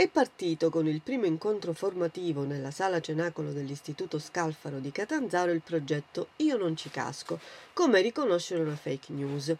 È partito con il primo incontro formativo nella sala cenacolo dell'Istituto Scalfaro di Catanzaro il progetto Io non ci casco, come riconoscere una fake news,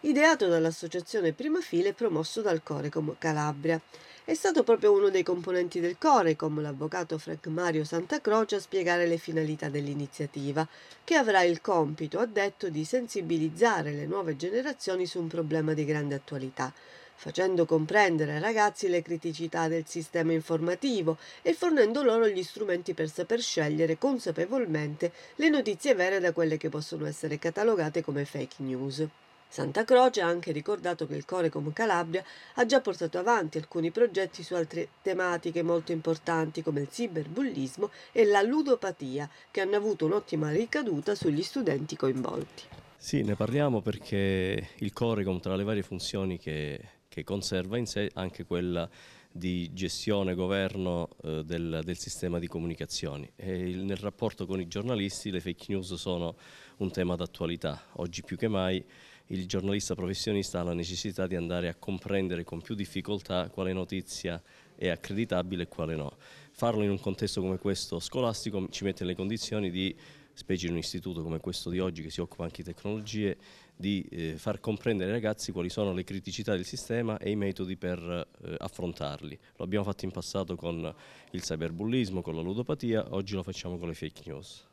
ideato dall'associazione Prima File e promosso dal Corecom Calabria. È stato proprio uno dei componenti del Corecom, l'avvocato Frank Mario Santacroce, a spiegare le finalità dell'iniziativa, che avrà il compito, ha detto, di sensibilizzare le nuove generazioni su un problema di grande attualità facendo comprendere ai ragazzi le criticità del sistema informativo e fornendo loro gli strumenti per saper scegliere consapevolmente le notizie vere da quelle che possono essere catalogate come fake news. Santa Croce ha anche ricordato che il Corecom Calabria ha già portato avanti alcuni progetti su altre tematiche molto importanti come il cyberbullismo e la ludopatia, che hanno avuto un'ottima ricaduta sugli studenti coinvolti. Sì, ne parliamo perché il Corecom, tra le varie funzioni che che conserva in sé anche quella di gestione e governo eh, del, del, sistema di comunicazioni. Il, nel rapporto con i giornalisti le fake news sono un tema d'attualità. Oggi più che mai il giornalista professionista ha la necessità di andare a comprendere con più difficoltà quale notizia è accreditabile e quale no. Farlo in un contesto come questo scolastico ci mette nelle condizioni di specie in un istituto come questo di oggi che si occupa anche di tecnologie, di eh, far comprendere ai ragazzi quali sono le criticità del sistema e i metodi per eh, affrontarli. Lo abbiamo fatto in passato con il cyberbullismo, con la ludopatia, oggi lo facciamo con le fake news.